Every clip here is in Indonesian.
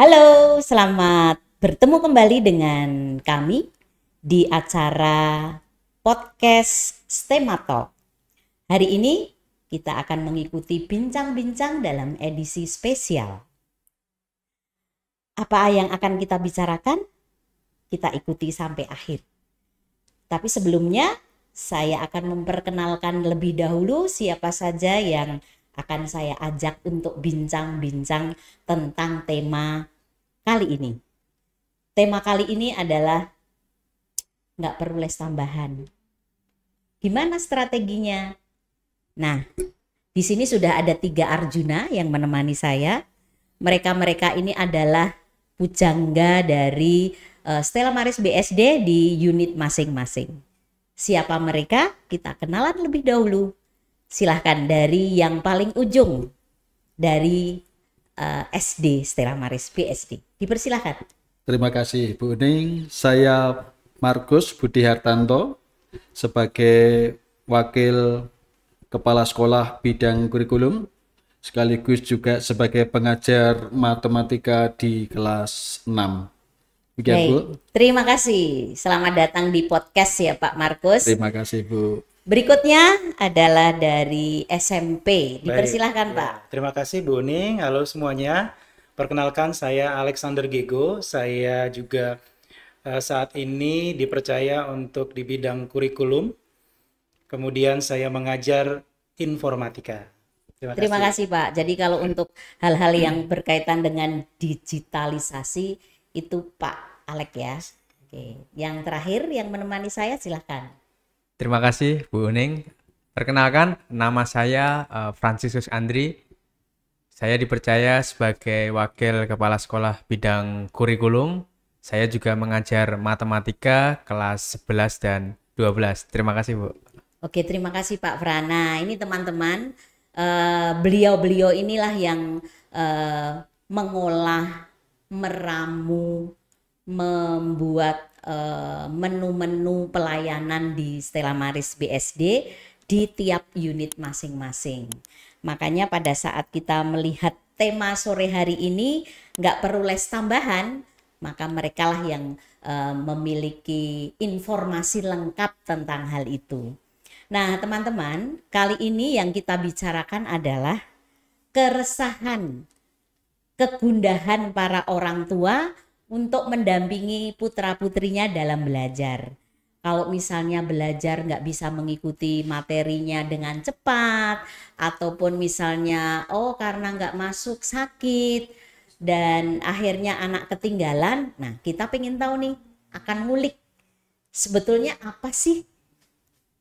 Halo, selamat bertemu kembali dengan kami di acara podcast Stemato. Hari ini kita akan mengikuti bincang-bincang dalam edisi spesial. Apa yang akan kita bicarakan? Kita ikuti sampai akhir. Tapi sebelumnya saya akan memperkenalkan lebih dahulu siapa saja yang akan saya ajak untuk bincang-bincang tentang tema kali ini. Tema kali ini adalah nggak perlu les tambahan. Gimana strateginya? Nah, di sini sudah ada tiga Arjuna yang menemani saya. Mereka-mereka ini adalah pujangga dari uh, Stella Maris BSD di unit masing-masing. Siapa mereka? Kita kenalan lebih dahulu. Silahkan dari yang paling ujung dari uh, eh, SD Stella Maris BSD. Dipersilahkan. Terima kasih Bu Uning Saya Markus Budi Hartanto sebagai Wakil Kepala Sekolah Bidang Kurikulum sekaligus juga sebagai pengajar matematika di kelas 6. Begitu, hey, Bu. Terima kasih. Selamat datang di podcast ya Pak Markus. Terima kasih, Bu. Berikutnya adalah dari SMP. Dipersilahkan, Baik, ya. Pak. Terima kasih, Bu Uning Halo semuanya. Perkenalkan saya Alexander Gego, saya juga uh, saat ini dipercaya untuk di bidang kurikulum. Kemudian saya mengajar informatika. Terima kasih. Terima kasih Pak. Jadi kalau untuk hal-hal yang berkaitan dengan digitalisasi itu Pak Alek ya. Oke. Yang terakhir yang menemani saya silahkan. Terima kasih Bu Uning. Perkenalkan nama saya uh, eh, Francisus Andri saya dipercaya sebagai wakil kepala sekolah bidang kurikulum. Saya juga mengajar matematika kelas 11 dan 12. Terima kasih, Bu. Oke, terima kasih Pak Frana. Ini teman-teman, beliau eh, beliau-beliau inilah yang uh, mengolah, meramu, membuat menu eh, menu-menu pelayanan di Stella Maris BSD di tiap unit masing-masing. Makanya pada saat kita melihat tema sore hari ini nggak perlu les tambahan, maka mereka lah yang e, memiliki informasi lengkap tentang hal itu. Nah, teman-teman, kali ini yang kita bicarakan adalah keresahan, kegundahan para orang tua untuk mendampingi putra-putrinya dalam belajar kalau misalnya belajar nggak bisa mengikuti materinya dengan cepat ataupun misalnya oh karena nggak masuk sakit dan akhirnya anak ketinggalan nah kita pengen tahu nih akan ngulik sebetulnya apa sih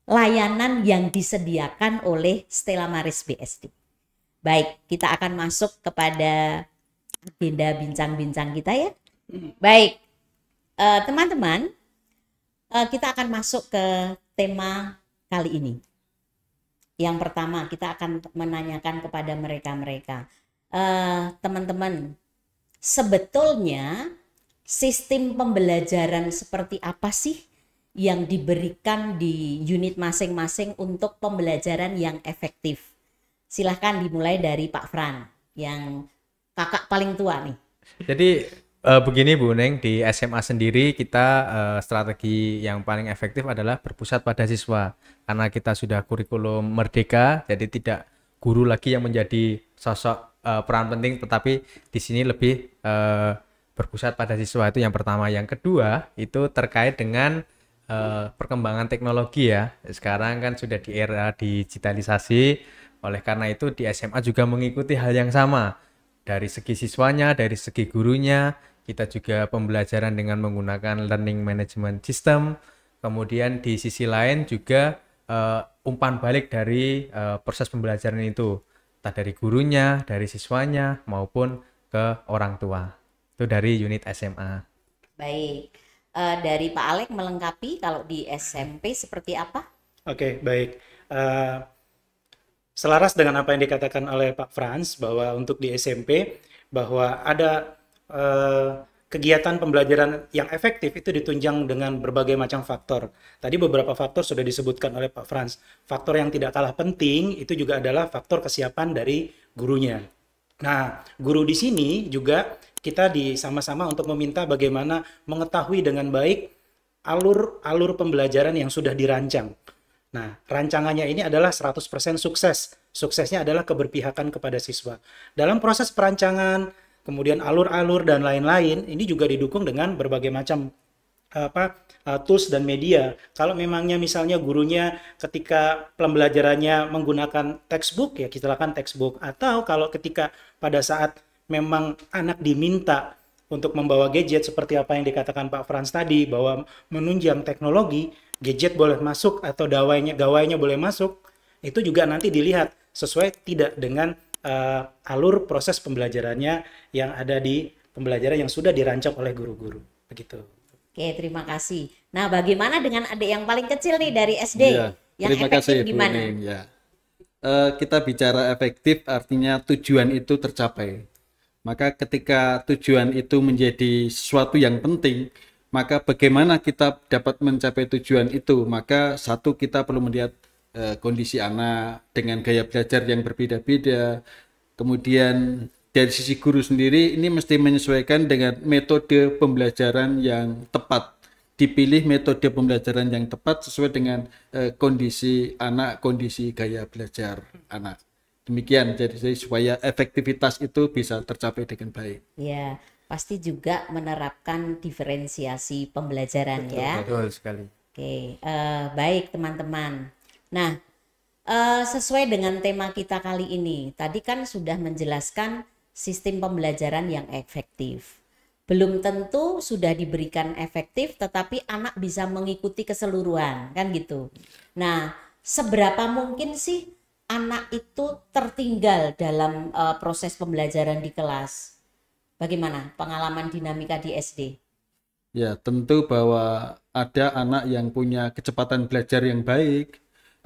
layanan yang disediakan oleh Stella Maris BSD baik kita akan masuk kepada agenda bincang-bincang kita ya hmm. baik eh, teman-teman uh, teman -teman, Eh, kita akan masuk ke tema kali ini. Yang pertama, kita akan menanyakan kepada mereka-mereka, eh, teman-teman, sebetulnya sistem pembelajaran seperti apa sih yang diberikan di unit masing-masing untuk pembelajaran yang efektif? Silahkan dimulai dari Pak Fran, yang kakak paling tua nih. Jadi Uh, begini Bu Neng, di SMA sendiri kita uh, strategi yang paling efektif adalah berpusat pada siswa. Karena kita sudah kurikulum merdeka, jadi tidak guru lagi yang menjadi sosok uh, peran penting, tetapi di sini lebih uh, berpusat pada siswa itu yang pertama. Yang kedua itu terkait dengan uh, perkembangan teknologi ya. Sekarang kan sudah di era digitalisasi, oleh karena itu di SMA juga mengikuti hal yang sama dari segi siswanya, dari segi gurunya, kita juga pembelajaran dengan menggunakan learning management system. Kemudian di sisi lain juga uh, umpan balik dari uh, proses pembelajaran itu, entah dari gurunya, dari siswanya maupun ke orang tua. Itu dari unit SMA. Baik. Uh, dari Pak Alek melengkapi kalau di SMP seperti apa? Oke, okay, baik. Uh, selaras dengan apa yang dikatakan oleh Pak Franz bahwa untuk di SMP bahwa ada Eh, kegiatan pembelajaran yang efektif itu ditunjang dengan berbagai macam faktor. Tadi beberapa faktor sudah disebutkan oleh Pak Frans. Faktor yang tidak kalah penting itu juga adalah faktor kesiapan dari gurunya. Nah, guru di sini juga kita di sama-sama untuk meminta bagaimana mengetahui dengan baik alur-alur pembelajaran yang sudah dirancang. Nah, rancangannya ini adalah 100% sukses. Suksesnya adalah keberpihakan kepada siswa. Dalam proses perancangan kemudian alur-alur dan lain-lain ini juga didukung dengan berbagai macam apa eh, tools dan media. Kalau memangnya misalnya gurunya ketika pembelajarannya menggunakan textbook ya kita lakukan textbook atau kalau ketika pada saat memang anak diminta untuk membawa gadget seperti apa yang dikatakan Pak Frans tadi bahwa menunjang teknologi gadget boleh masuk atau gawainya gawainya boleh masuk itu juga nanti dilihat sesuai tidak dengan uh, alur proses pembelajarannya yang ada di pembelajaran yang sudah dirancang oleh guru-guru. Begitu. Oke, terima kasih. Nah, bagaimana dengan adik yang paling kecil nih dari SD? Ya, yang terima efektif kasih, gimana? Bu ya. Uh, kita bicara efektif artinya tujuan itu tercapai. Maka ketika tujuan itu menjadi sesuatu yang penting, maka bagaimana kita dapat mencapai tujuan itu? Maka satu kita perlu melihat Eh, kondisi anak dengan gaya belajar yang berbeda-beda. Kemudian dari sisi guru sendiri ini mesti menyesuaikan dengan metode pembelajaran yang tepat. Dipilih metode pembelajaran yang tepat sesuai dengan eh, kondisi anak, kondisi gaya belajar anak. Demikian jadi supaya efektivitas itu bisa tercapai dengan baik. Ya, pasti juga menerapkan diferensiasi pembelajaran ya. betul, ya. Betul sekali. Oke, uh, baik teman-teman. Nah, uh, sesuai dengan tema kita kali ini, tadi kan sudah menjelaskan sistem pembelajaran yang efektif. Belum tentu sudah diberikan efektif, tetapi anak bisa mengikuti keseluruhan, kan gitu. Nah, seberapa mungkin sih anak itu tertinggal dalam uh, proses pembelajaran di kelas? Bagaimana pengalaman dinamika di SD? Ya, tentu bahwa ada anak yang punya kecepatan belajar yang baik,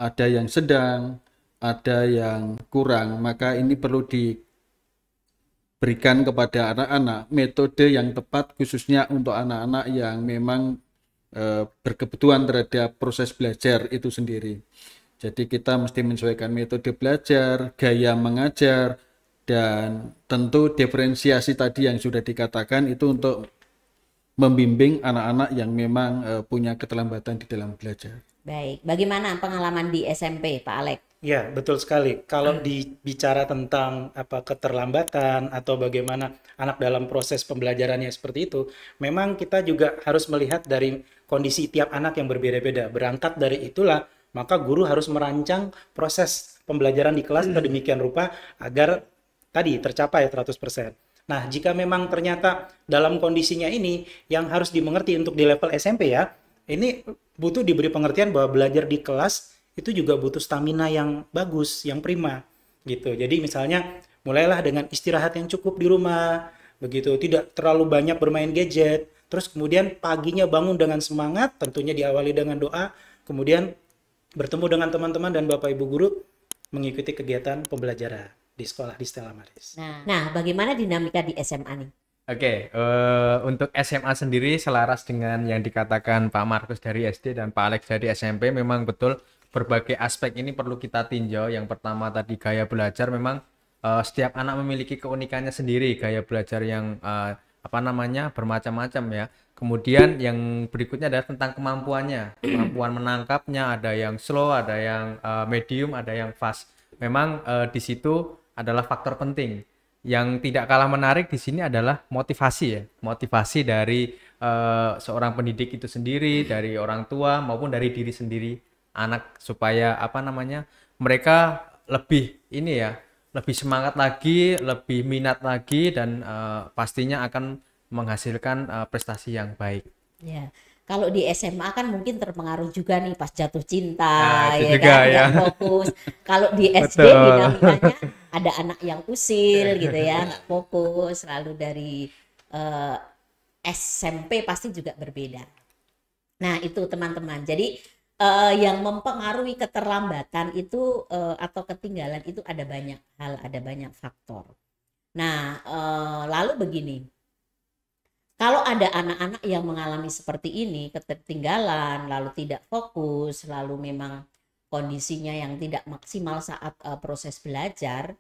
ada yang sedang, ada yang kurang, maka ini perlu diberikan kepada anak-anak metode yang tepat khususnya untuk anak-anak yang memang eh, berkebutuhan terhadap proses belajar itu sendiri. Jadi kita mesti menyesuaikan metode belajar, gaya mengajar, dan tentu diferensiasi tadi yang sudah dikatakan itu untuk membimbing anak-anak yang memang eh, punya keterlambatan di dalam belajar. Baik, bagaimana pengalaman di SMP, Pak Alek? Ya, betul sekali. Kalau hmm. dibicara tentang apa keterlambatan atau bagaimana anak dalam proses pembelajarannya seperti itu, memang kita juga harus melihat dari kondisi tiap anak yang berbeda-beda. Berangkat dari itulah, maka guru harus merancang proses pembelajaran di kelas hmm. demikian rupa agar tadi tercapai 100%. Nah, jika memang ternyata dalam kondisinya ini yang harus dimengerti untuk di level SMP ya, ini butuh diberi pengertian bahwa belajar di kelas itu juga butuh stamina yang bagus, yang prima gitu. Jadi misalnya mulailah dengan istirahat yang cukup di rumah, begitu tidak terlalu banyak bermain gadget. Terus kemudian paginya bangun dengan semangat, tentunya diawali dengan doa, kemudian bertemu dengan teman-teman dan Bapak Ibu guru mengikuti kegiatan pembelajaran di sekolah di Stella Maris. Nah, nah bagaimana dinamika di SMA nih? Oke, okay, uh, eh, untuk SMA sendiri selaras dengan yang dikatakan Pak Markus dari SD dan Pak Alex dari SMP, memang betul berbagai aspek ini perlu kita tinjau. Yang pertama tadi gaya belajar, memang uh, setiap anak memiliki keunikannya sendiri gaya belajar yang uh, apa namanya bermacam-macam ya. Kemudian yang berikutnya adalah tentang kemampuannya, kemampuan menangkapnya. Ada yang slow, ada yang uh, medium, ada yang fast. Memang uh, di situ adalah faktor penting yang tidak kalah menarik di sini adalah motivasi ya motivasi dari uh, seorang pendidik itu sendiri dari orang tua maupun dari diri sendiri anak supaya apa namanya mereka lebih ini ya lebih semangat lagi lebih minat lagi dan uh, pastinya akan menghasilkan uh, prestasi yang baik. Yeah kalau di SMA kan mungkin terpengaruh juga nih pas jatuh cinta nah, ya juga, kan ya. fokus kalau di SD Betul. dinamikanya ada anak yang usil gitu ya nggak fokus lalu dari uh, eh, SMP pasti juga berbeda nah itu teman-teman jadi uh, yang mempengaruhi keterlambatan itu uh, atau ketinggalan itu ada banyak hal ada banyak faktor nah uh, lalu begini kalau ada anak-anak yang mengalami seperti ini, ketertinggalan, lalu tidak fokus, lalu memang kondisinya yang tidak maksimal saat uh, proses belajar,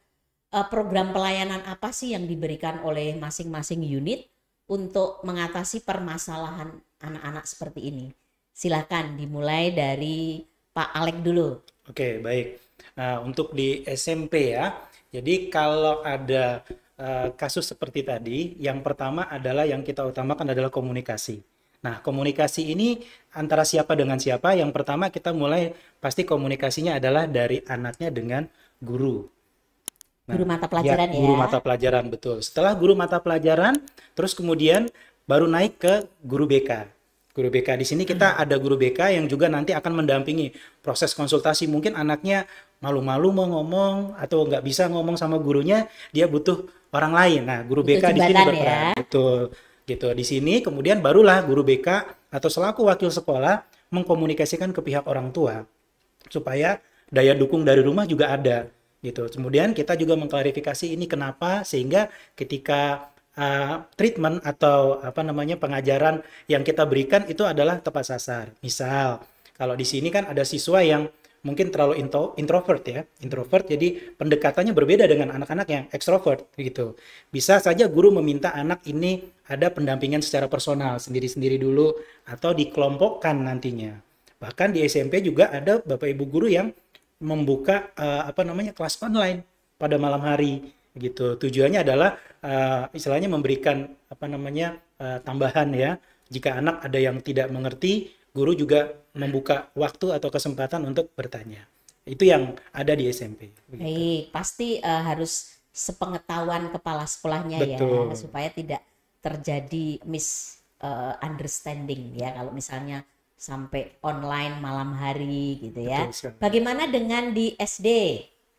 uh, program pelayanan apa sih yang diberikan oleh masing-masing unit untuk mengatasi permasalahan anak-anak seperti ini? Silakan dimulai dari Pak Alek dulu. Oke, baik. Nah, untuk di SMP ya, jadi kalau ada Eh, kasus seperti tadi, yang pertama adalah yang kita utamakan adalah komunikasi. Nah, komunikasi ini antara siapa dengan siapa? Yang pertama kita mulai pasti komunikasinya adalah dari anaknya dengan guru. Nah, guru mata ya, pelajaran ya, ya. Guru mata pelajaran betul. Setelah guru mata pelajaran, terus kemudian baru naik ke guru BK. Guru BK di sini kita hmm. ada guru BK yang juga nanti akan mendampingi proses konsultasi. Mungkin anaknya malu-malu mau ngomong atau nggak bisa ngomong sama gurunya, dia butuh orang lain. Nah, guru BK di sini berperan. Ya. Betul. Gitu. Di sini kemudian barulah guru BK atau selaku wakil sekolah mengkomunikasikan ke pihak orang tua supaya daya dukung dari rumah juga ada gitu. Kemudian kita juga mengklarifikasi ini kenapa sehingga ketika uh, treatment atau apa namanya pengajaran yang kita berikan itu adalah tepat sasar. Misal kalau di sini kan ada siswa yang mungkin terlalu intro, introvert ya introvert jadi pendekatannya berbeda dengan anak-anak yang ekstrovert gitu bisa saja guru meminta anak ini ada pendampingan secara personal sendiri-sendiri dulu atau dikelompokkan nantinya bahkan di SMP juga ada bapak ibu guru yang membuka uh, apa namanya kelas online pada malam hari gitu tujuannya adalah uh, istilahnya memberikan apa namanya uh, tambahan ya jika anak ada yang tidak mengerti guru juga membuka waktu atau kesempatan untuk bertanya. Itu yang ada di SMP. pasti uh, harus sepengetahuan kepala sekolahnya ya, Betul. ya supaya tidak terjadi misunderstanding eh, uh, ya kalau misalnya sampai online malam hari gitu ya. Bagaimana dengan di SD?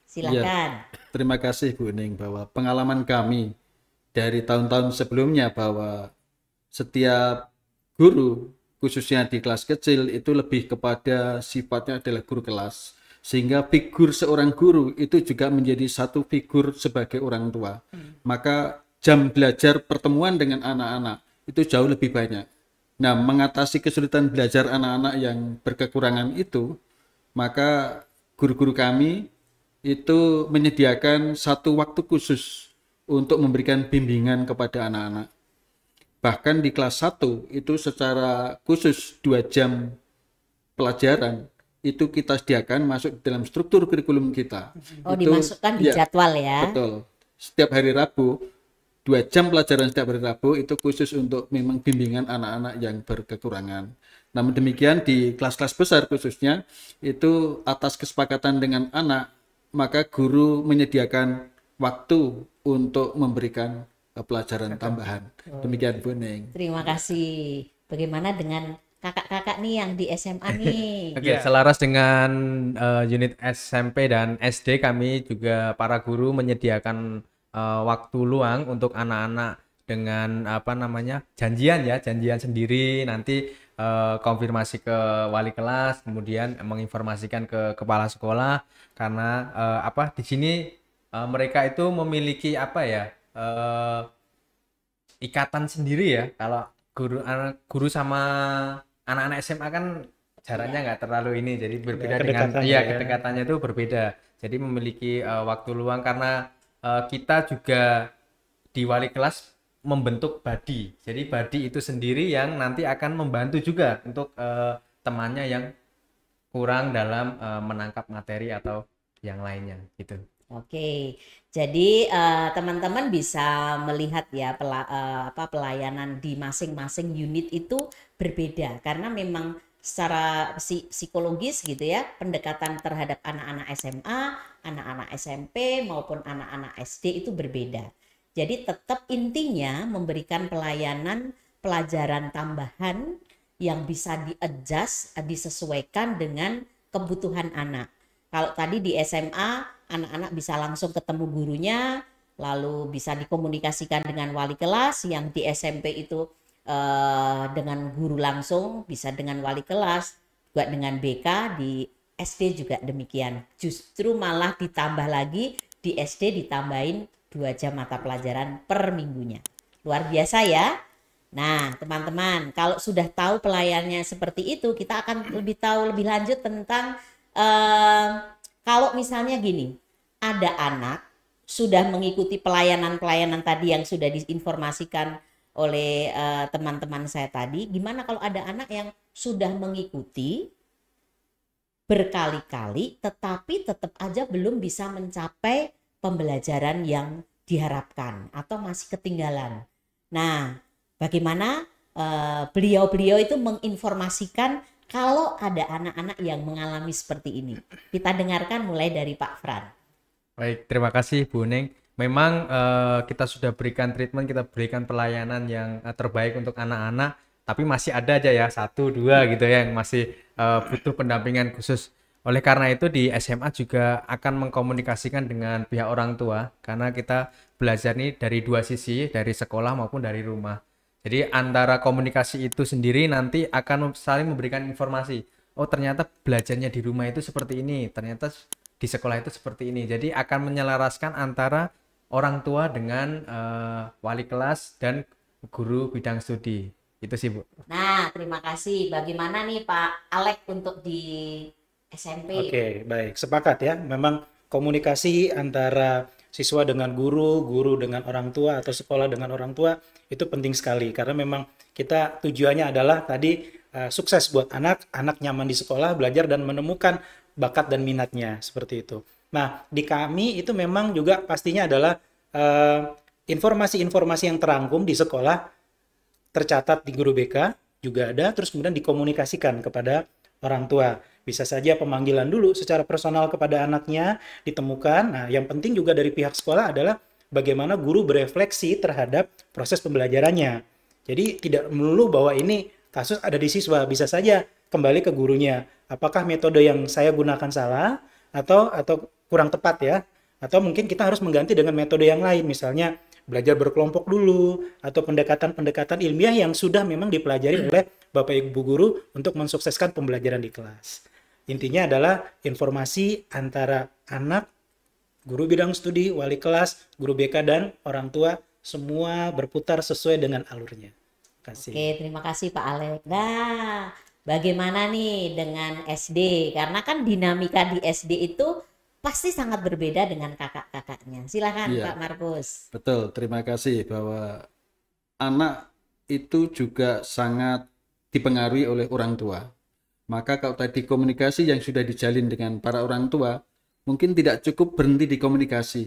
Silakan. Ya, terima kasih Bu Ning bahwa pengalaman kami dari tahun-tahun sebelumnya bahwa setiap guru khususnya di kelas kecil itu lebih kepada sifatnya adalah guru kelas sehingga figur seorang guru itu juga menjadi satu figur sebagai orang tua hmm. maka jam belajar pertemuan dengan anak-anak itu jauh lebih banyak nah mengatasi kesulitan belajar anak-anak yang berkekurangan itu maka guru-guru kami itu menyediakan satu waktu khusus untuk memberikan bimbingan kepada anak-anak bahkan di kelas 1 itu secara khusus dua jam pelajaran itu kita sediakan masuk dalam struktur kurikulum kita. Oh, itu, dimasukkan di ya, jadwal ya. Betul. Setiap hari Rabu dua jam pelajaran setiap hari Rabu itu khusus untuk memang bimbingan anak-anak yang berkekurangan. Namun demikian di kelas-kelas besar khususnya itu atas kesepakatan dengan anak maka guru menyediakan waktu untuk memberikan pelajaran tambahan. Oh, Demikian iya. Bu Neng. Terima kasih. Bagaimana dengan kakak-kakak nih yang di SMA nih? Oke, iya. selaras dengan uh, unit SMP dan SD kami juga para guru menyediakan uh, waktu luang untuk anak-anak dengan apa namanya janjian ya janjian sendiri nanti uh, konfirmasi ke wali kelas kemudian menginformasikan ke kepala sekolah karena uh, apa di sini uh, mereka itu memiliki apa ya uh, ikatan sendiri ya kalau guru anak guru sama anak-anak SMA kan jaraknya nggak terlalu ini jadi iya, berbeda ya, dengan iya ya. kedekatannya itu berbeda jadi memiliki uh, waktu luang karena uh, kita juga di wali kelas membentuk badi jadi badi itu sendiri yang nanti akan membantu juga untuk uh, temannya yang kurang dalam uh, menangkap materi atau yang lainnya gitu Oke, jadi eh, teman-teman uh, bisa melihat ya pela, uh, apa, pelayanan di masing-masing unit itu berbeda karena memang secara psikologis gitu ya pendekatan terhadap anak-anak SMA, anak-anak SMP maupun anak-anak SD itu berbeda. Jadi tetap intinya memberikan pelayanan pelajaran tambahan yang bisa diadjust disesuaikan dengan kebutuhan anak. Kalau tadi di SMA anak-anak bisa langsung ketemu gurunya, lalu bisa dikomunikasikan dengan wali kelas yang di SMP itu eh, dengan guru langsung, bisa dengan wali kelas, juga dengan BK di SD juga demikian. Justru malah ditambah lagi di SD ditambahin dua jam mata pelajaran per minggunya. Luar biasa ya. Nah, teman-teman, kalau sudah tahu pelayannya seperti itu, kita akan lebih tahu lebih lanjut tentang kalau misalnya gini, ada anak sudah mengikuti pelayanan-pelayanan tadi yang sudah diinformasikan oleh eh, teman-teman uh, saya tadi, gimana kalau ada anak yang sudah mengikuti berkali-kali tetapi tetap aja belum bisa mencapai pembelajaran yang diharapkan atau masih ketinggalan. Nah, bagaimana eh, beliau-beliau uh, beliau -beliau itu menginformasikan kalau ada anak-anak yang mengalami seperti ini. Kita dengarkan mulai dari Pak Fran. Baik, terima kasih Bu Neng. Memang uh, kita sudah berikan treatment, kita berikan pelayanan yang eh, terbaik untuk anak-anak, tapi masih ada aja ya satu dua gitu ya yang masih uh, butuh pendampingan khusus. Oleh karena itu di SMA juga akan mengkomunikasikan dengan pihak orang tua karena kita belajar nih dari dua sisi, dari sekolah maupun dari rumah. Jadi antara komunikasi itu sendiri nanti akan saling memberikan informasi. Oh ternyata belajarnya di rumah itu seperti ini, ternyata di sekolah itu seperti ini. Jadi akan menyelaraskan antara orang tua dengan uh, wali kelas dan guru bidang studi. Itu sih Bu. Nah terima kasih. Bagaimana nih Pak Alek untuk di SMP? Oke baik sepakat ya. Memang komunikasi antara siswa dengan guru, guru dengan orang tua atau sekolah dengan orang tua itu penting sekali karena memang kita tujuannya adalah tadi uh, sukses buat anak, anak nyaman di sekolah, belajar dan menemukan bakat dan minatnya seperti itu. Nah, di kami itu memang juga pastinya adalah eh, informasi-informasi uh, informasi -informasi yang terangkum di sekolah tercatat di guru BK juga ada terus kemudian dikomunikasikan kepada orang tua. Bisa saja pemanggilan dulu secara personal kepada anaknya ditemukan. Nah, yang penting juga dari pihak sekolah adalah bagaimana guru berefleksi terhadap proses pembelajarannya. Jadi tidak melulu bahwa ini kasus ada di siswa, bisa saja kembali ke gurunya. Apakah metode yang saya gunakan salah atau atau kurang tepat ya? Atau mungkin kita harus mengganti dengan metode yang lain, misalnya belajar berkelompok dulu atau pendekatan-pendekatan ilmiah yang sudah memang dipelajari oleh Bapak Ibu guru untuk mensukseskan pembelajaran di kelas. Intinya adalah informasi antara anak, guru bidang studi, wali kelas, guru BK dan orang tua semua berputar sesuai dengan alurnya. Terima kasih. Oke, terima kasih Pak Alek. Nah, bagaimana nih dengan SD? Karena kan dinamika di SD itu pasti sangat berbeda dengan kakak-kakaknya. Silakan iya, Pak Markus. Betul, terima kasih bahwa anak itu juga sangat dipengaruhi oleh orang tua. Maka kalau tadi komunikasi yang sudah dijalin dengan para orang tua, mungkin tidak cukup berhenti di komunikasi.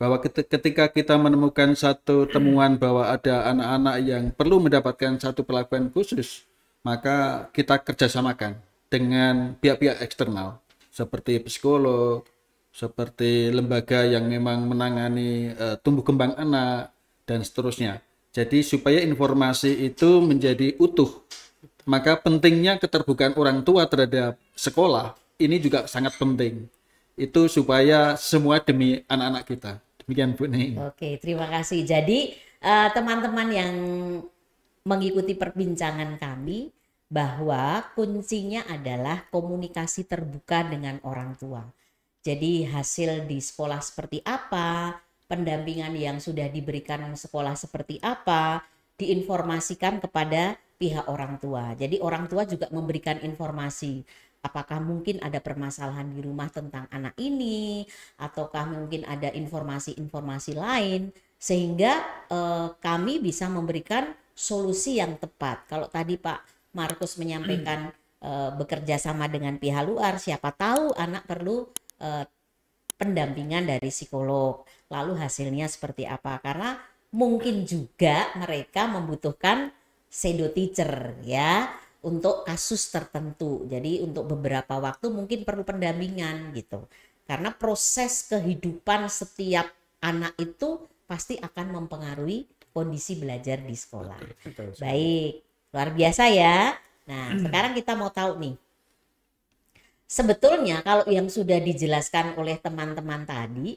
Bahwa ketika kita menemukan satu temuan bahwa ada anak-anak yang perlu mendapatkan satu perlakuan khusus, maka kita kerjasamakan dengan pihak-pihak eksternal seperti psikolog, seperti lembaga yang memang menangani uh, tumbuh kembang anak dan seterusnya. Jadi supaya informasi itu menjadi utuh, maka pentingnya keterbukaan orang tua terhadap sekolah ini juga sangat penting. Itu supaya semua demi anak-anak kita. Demikian Bu Ning. Oke, terima kasih. Jadi eh, teman-teman uh, teman -teman yang mengikuti perbincangan kami bahwa kuncinya adalah komunikasi terbuka dengan orang tua jadi hasil di sekolah seperti apa, pendampingan yang sudah diberikan sekolah seperti apa, diinformasikan kepada pihak orang tua. Jadi orang tua juga memberikan informasi apakah mungkin ada permasalahan di rumah tentang anak ini ataukah mungkin ada informasi-informasi lain sehingga eh, kami bisa memberikan solusi yang tepat. Kalau tadi Pak Markus menyampaikan hmm. eh, bekerja sama dengan pihak luar, siapa tahu anak perlu eh, pendampingan dari psikolog. Lalu hasilnya seperti apa? Karena mungkin juga mereka membutuhkan sedo teacher ya untuk kasus tertentu. Jadi untuk beberapa waktu mungkin perlu pendampingan gitu. Karena proses kehidupan setiap anak itu pasti akan mempengaruhi kondisi belajar di sekolah. Baik, luar biasa ya. Nah, hmm. sekarang kita mau tahu nih sebetulnya kalau yang sudah dijelaskan oleh teman-teman tadi,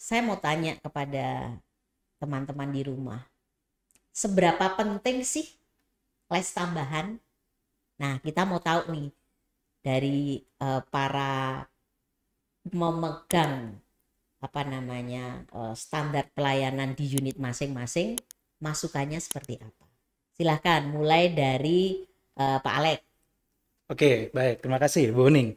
saya mau tanya kepada teman-teman di rumah, seberapa penting sih les tambahan? Nah, kita mau tahu nih dari uh, para memegang apa namanya uh, standar pelayanan di unit masing-masing, masukannya seperti apa? Silahkan mulai dari uh, Pak Alex. Oke, baik. Terima kasih, Bu Ning.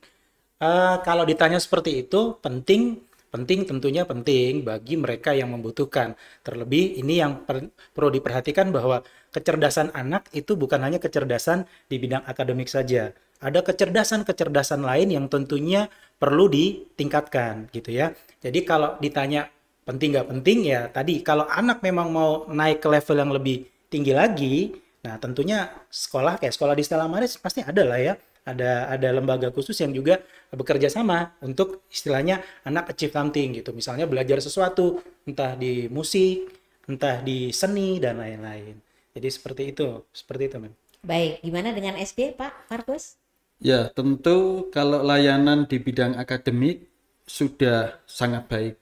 Uh, eh, kalau ditanya seperti itu, penting penting tentunya penting bagi mereka yang membutuhkan. Terlebih ini yang per, perlu diperhatikan bahwa kecerdasan anak itu bukan hanya kecerdasan di bidang akademik saja. Ada kecerdasan-kecerdasan lain yang tentunya perlu ditingkatkan gitu ya. Jadi kalau ditanya penting nggak penting ya tadi kalau anak memang mau naik ke level yang lebih tinggi lagi Nah, tentunya sekolah kayak sekolah di Stella Maris pasti ada lah ya. Ada ada lembaga khusus yang juga bekerja sama untuk istilahnya anak achieve something gitu. Misalnya belajar sesuatu, entah di musik, entah di seni dan lain-lain. Jadi seperti itu, seperti itu, Mem. Baik, gimana dengan SD, Pak Markus? Ya, tentu kalau layanan di bidang akademik sudah sangat baik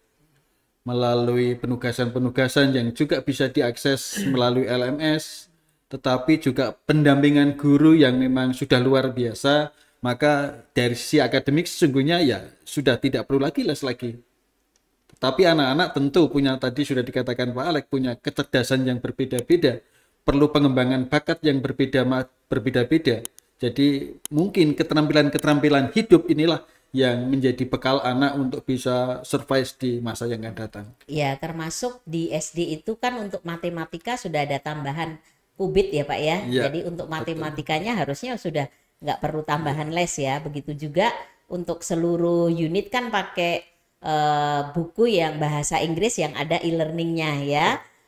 melalui penugasan-penugasan yang juga bisa diakses melalui LMS tetapi juga pendampingan guru yang memang sudah luar biasa, maka dari sisi akademik sesungguhnya ya sudah tidak perlu lagi les lagi. Tetapi anak-anak tentu punya tadi sudah dikatakan Pak Alek punya kecerdasan yang berbeda-beda, perlu pengembangan bakat yang berbeda berbeda-beda. Jadi mungkin keterampilan-keterampilan hidup inilah yang menjadi bekal anak untuk bisa survive di masa yang akan datang. Ya, termasuk di SD itu kan untuk matematika sudah ada tambahan kubit ya Pak ya. ya Jadi untuk matematikanya betul. harusnya sudah nggak perlu tambahan les ya. Begitu juga untuk seluruh unit kan pakai uh, buku yang bahasa Inggris yang ada e-learningnya ya.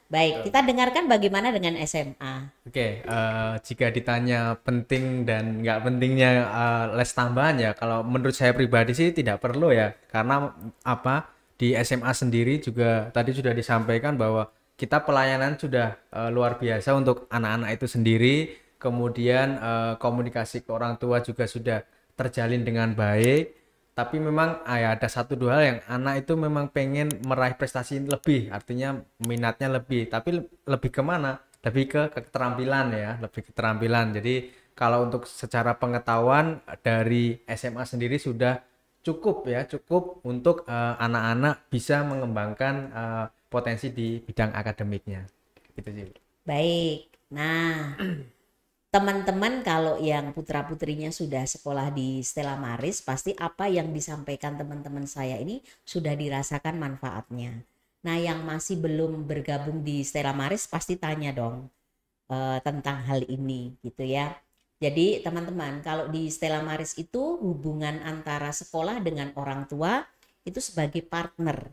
Baik, kita dengarkan bagaimana dengan SMA. Oke, uh, jika ditanya penting dan nggak pentingnya uh, les tambahan ya, kalau menurut saya pribadi sih tidak perlu ya, karena apa di SMA sendiri juga tadi sudah disampaikan bahwa kita pelayanan sudah uh, luar biasa untuk anak-anak itu sendiri kemudian uh, komunikasi ke orang tua juga sudah terjalin dengan baik tapi memang ayah, ya ada satu dua hal yang anak itu memang pengen meraih prestasi lebih artinya minatnya lebih tapi lebih kemana lebih ke keterampilan ya lebih keterampilan jadi kalau untuk secara pengetahuan dari SMA sendiri sudah cukup ya cukup untuk eh, anak-anak uh, bisa mengembangkan uh, potensi di bidang akademiknya gitu sih baik nah teman-teman kalau yang putra putrinya sudah sekolah di Stella Maris pasti apa yang disampaikan teman-teman saya ini sudah dirasakan manfaatnya nah yang masih belum bergabung di Stella Maris pasti tanya dong e, tentang hal ini gitu ya jadi teman-teman kalau di Stella Maris itu hubungan antara sekolah dengan orang tua itu sebagai partner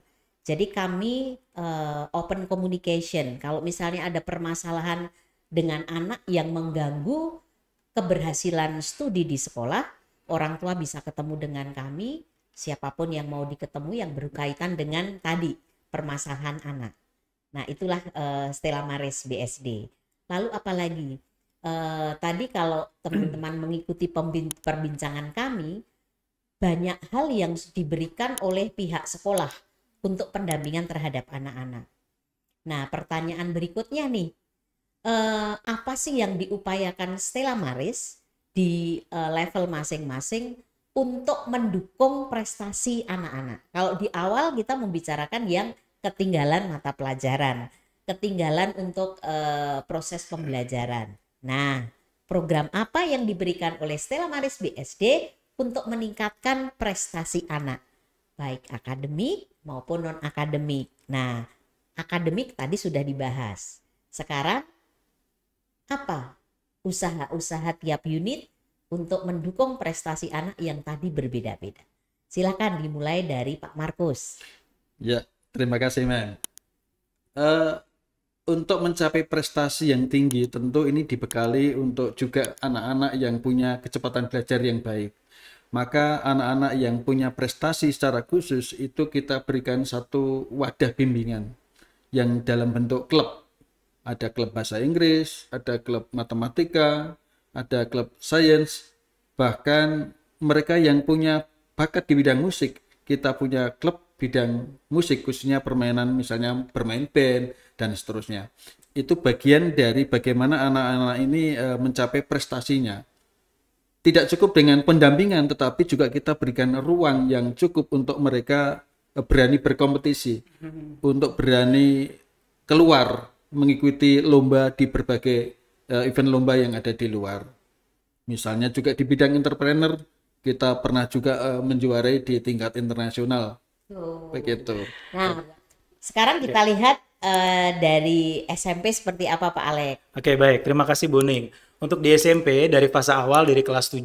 jadi kami uh, open communication. Kalau misalnya ada permasalahan dengan anak yang mengganggu keberhasilan studi di sekolah, orang tua bisa ketemu dengan kami, siapapun yang mau diketemu yang berkaitan dengan tadi permasalahan anak. Nah, itulah uh, Stella Maris BSD. Lalu apalagi? Uh, tadi kalau teman-teman mengikuti perbincangan kami, banyak hal yang diberikan oleh pihak sekolah untuk pendampingan terhadap anak-anak. Nah, pertanyaan berikutnya nih, eh, apa sih yang diupayakan Stella Maris di eh, level masing-masing untuk mendukung prestasi anak-anak? Kalau di awal kita membicarakan yang ketinggalan mata pelajaran, ketinggalan untuk eh, proses pembelajaran. Nah, program apa yang diberikan oleh Stella Maris BSD untuk meningkatkan prestasi anak, baik akademik maupun non akademik. Nah, akademik tadi sudah dibahas. Sekarang apa usaha-usaha tiap unit untuk mendukung prestasi anak yang tadi berbeda-beda? Silakan dimulai dari Pak Markus. Ya, terima kasih, Men. Uh, eh, untuk mencapai prestasi yang tinggi, tentu ini dibekali untuk juga anak-anak yang punya kecepatan belajar yang baik maka anak-anak yang punya prestasi secara khusus itu kita berikan satu wadah bimbingan yang dalam bentuk klub. Ada klub bahasa Inggris, ada klub matematika, ada klub sains, bahkan mereka yang punya bakat di bidang musik, kita punya klub bidang musik khususnya permainan misalnya bermain band dan seterusnya. Itu bagian dari bagaimana anak-anak ini eh, mencapai prestasinya tidak cukup dengan pendampingan, tetapi juga kita berikan ruang yang cukup untuk mereka eh, berani berkompetisi, hmm. untuk berani keluar mengikuti lomba di berbagai uh, event lomba yang ada di luar. Misalnya juga di bidang entrepreneur, kita pernah juga uh, menjuarai di tingkat internasional. Oh. Begitu. Nah, sekarang kita okay. lihat uh, dari SMP seperti apa Pak Alek. Oke, okay, baik. Terima kasih Buning. Untuk di SMP dari fase awal dari kelas 7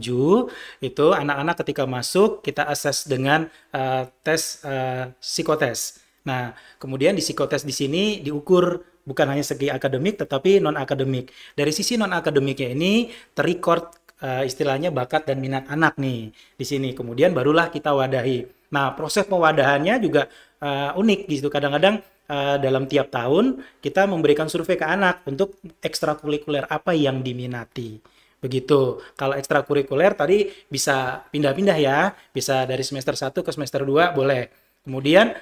itu anak-anak ketika masuk kita assess dengan uh, tes uh, psikotes. Nah, kemudian di psikotes di sini diukur bukan hanya segi akademik tetapi non akademik. Dari sisi non akademiknya ini terrecord uh, istilahnya bakat dan minat anak nih di sini. Kemudian barulah kita wadahi. Nah, proses pewadahannya juga uh, unik gitu. Kadang-kadang Eh, dalam tiap tahun kita memberikan survei ke anak untuk ekstrakurikuler apa yang diminati. Begitu. Kalau ekstrakurikuler tadi bisa pindah-pindah ya, bisa dari semester 1 ke semester 2 boleh. Kemudian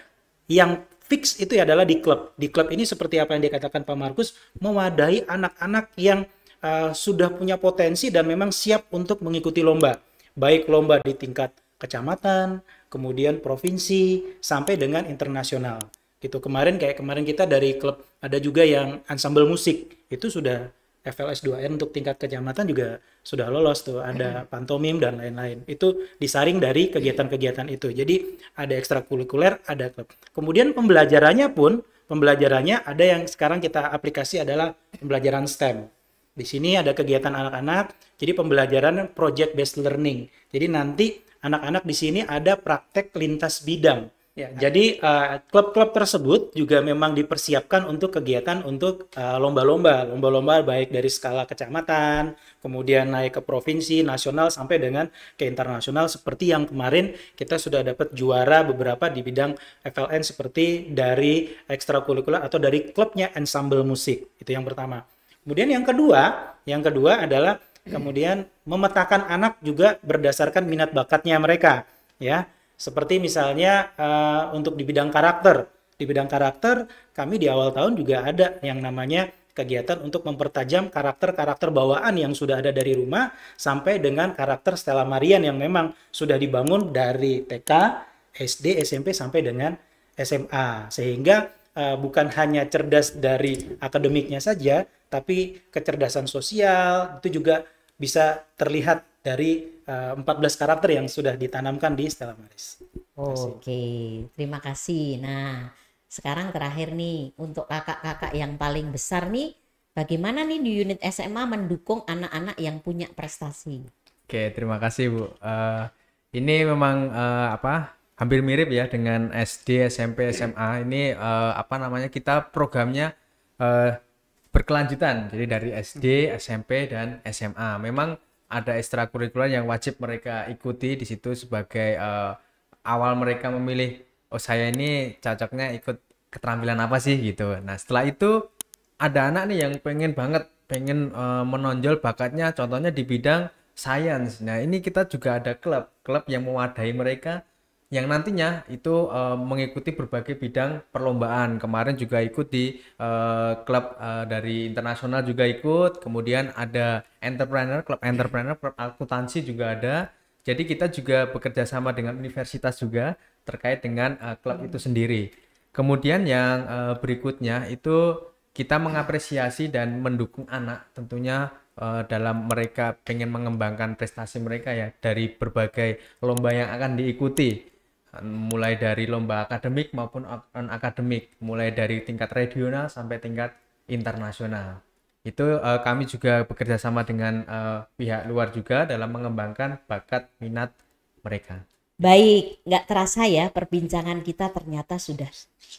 yang fix itu ya adalah di klub. Di klub ini seperti apa yang dikatakan Pak Markus, mewadahi anak-anak yang uh, sudah punya potensi dan memang siap untuk mengikuti lomba. Baik lomba di tingkat kecamatan, kemudian provinsi, sampai dengan internasional gitu kemarin kayak kemarin kita dari klub ada juga yang ensemble musik itu sudah FLS 2N untuk tingkat kecamatan juga sudah lolos tuh ada pantomim dan lain-lain itu disaring dari kegiatan-kegiatan itu jadi ada ekstrakurikuler ada klub kemudian pembelajarannya pun pembelajarannya ada yang sekarang kita aplikasi adalah pembelajaran STEM di sini ada kegiatan anak-anak jadi pembelajaran project based learning jadi nanti anak-anak di sini ada praktek lintas bidang Ya, jadi eh, klub-klub uh, tersebut juga memang dipersiapkan untuk kegiatan untuk eh, lomba-lomba, uh, lomba-lomba baik dari skala kecamatan, kemudian naik ke provinsi, nasional sampai dengan ke internasional seperti yang kemarin kita sudah dapat juara beberapa di bidang FLN seperti dari ekstrakurikuler atau dari klubnya ensemble musik. Itu yang pertama. Kemudian yang kedua, yang kedua adalah kemudian memetakan anak juga berdasarkan minat bakatnya mereka, ya seperti misalnya uh, untuk di bidang karakter. Di bidang karakter, kami di awal tahun juga ada yang namanya kegiatan untuk mempertajam karakter-karakter bawaan yang sudah ada dari rumah sampai dengan karakter Stella Marian yang memang sudah dibangun dari TK, SD, SMP sampai dengan SMA. Sehingga uh, bukan hanya cerdas dari akademiknya saja, tapi kecerdasan sosial itu juga bisa terlihat dari 14 eh, karakter yang sudah ditanamkan di Stella Maris. Oh. Oke, terima kasih. Nah, sekarang terakhir nih untuk kakak-kakak yang paling besar nih, bagaimana nih di unit SMA mendukung anak-anak yang punya prestasi? Oke, terima kasih Bu. Uh, ini memang uh, apa? Hampir mirip ya dengan SD, SMP, SMA. Ini uh, apa namanya? Kita programnya uh, berkelanjutan. Jadi dari SD, SMP, dan SMA. Memang ada ekstrakurikuler yang wajib mereka ikuti di situ sebagai uh, awal mereka memilih oh saya ini cocoknya ikut keterampilan apa sih gitu. Nah setelah itu ada anak nih yang pengen banget pengen uh, menonjol bakatnya contohnya di bidang science. Nah ini kita juga ada klub klub yang mewadahi mereka yang nantinya itu uh, mengikuti berbagai bidang perlombaan. Kemarin juga ikut di uh, klub uh, dari internasional juga ikut, kemudian ada entrepreneur, klub entrepreneur, klub akuntansi juga ada. Jadi kita juga bekerja sama dengan universitas juga terkait dengan uh, klub hmm. itu sendiri. Kemudian yang uh, berikutnya itu kita mengapresiasi dan mendukung anak tentunya dalam mereka pengen mengembangkan prestasi mereka ya dari berbagai lomba yang akan diikuti Kan mulai dari lomba akademik maupun non akademik mulai dari tingkat regional sampai tingkat internasional itu uh, kami juga bekerja sama dengan uh, pihak luar juga dalam mengembangkan bakat minat mereka baik nggak terasa ya perbincangan kita ternyata sudah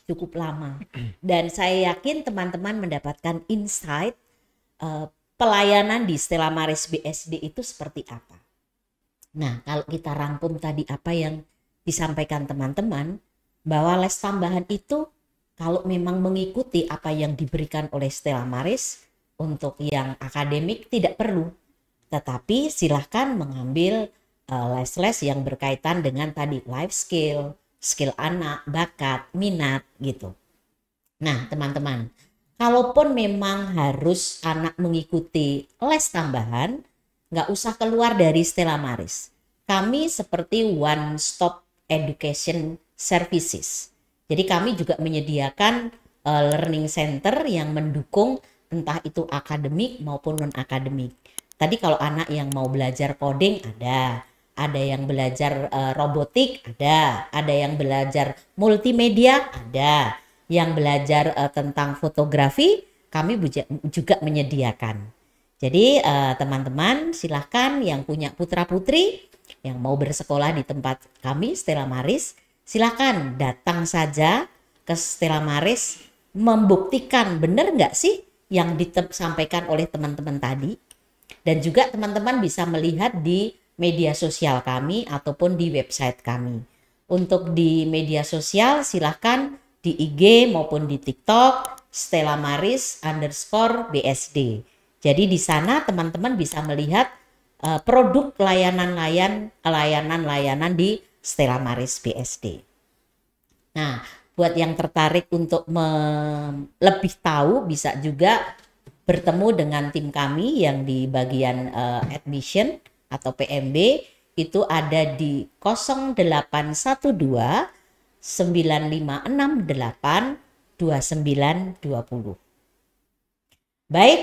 cukup lama dan saya yakin teman-teman mendapatkan insight uh, pelayanan di Stella Maris BSD itu seperti apa nah kalau kita rangkum tadi apa yang disampaikan teman-teman bahwa les tambahan itu kalau memang mengikuti apa yang diberikan oleh Stella Maris untuk yang akademik tidak perlu tetapi silahkan mengambil eh, les-les uh, yang berkaitan dengan tadi life skill, skill anak, bakat, minat gitu. Nah, teman-teman, kalaupun memang harus anak mengikuti les tambahan, nggak usah keluar dari Stella Maris. Kami seperti one stop Education Services. Jadi kami juga menyediakan uh, learning center yang mendukung entah itu akademik maupun non akademik. Tadi kalau anak yang mau belajar coding ada, ada yang belajar uh, robotik ada, ada yang belajar multimedia ada, yang belajar uh, tentang fotografi kami juga menyediakan. Jadi teman-teman uh, teman -teman, silahkan yang punya putra putri yang mau bersekolah di tempat kami Stella Maris, silakan datang saja ke Stella Maris membuktikan benar nggak sih yang disampaikan oleh teman-teman tadi. Dan juga teman-teman bisa melihat di media sosial kami ataupun di website kami. Untuk di media sosial silahkan di IG maupun di TikTok Stella Maris underscore BSD. Jadi di sana teman-teman bisa melihat uh, produk layanan-layan layanan-layanan di Stella Maris BSD. Nah, buat yang tertarik untuk lebih tahu bisa juga bertemu dengan tim kami yang di bagian uh, admission atau PMB itu ada di 0812 9568 2920. Baik,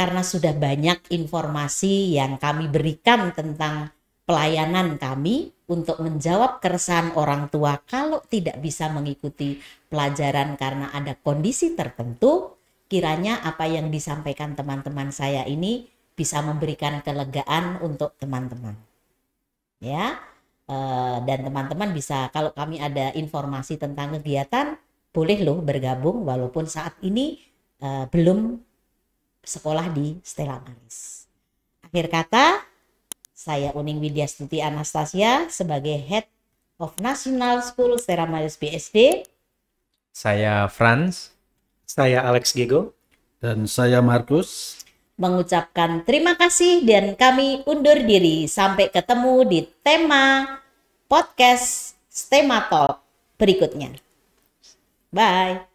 karena sudah banyak informasi yang kami berikan tentang pelayanan kami untuk menjawab keresahan orang tua kalau tidak bisa mengikuti pelajaran karena ada kondisi tertentu, kiranya apa yang disampaikan teman-teman saya ini bisa memberikan kelegaan untuk teman-teman. Ya. Eh, dan teman-teman bisa kalau kami ada informasi tentang kegiatan, boleh loh bergabung walaupun saat ini eh, belum sekolah di Stella Maris. Akhir kata, saya Uning Widya Stuti Anastasia sebagai Head of National School Stella Maris BSD. Saya Franz. Saya Alex Gego. Dan saya Markus. Mengucapkan terima kasih dan kami undur diri. Sampai ketemu di tema podcast Stema Talk berikutnya. Bye.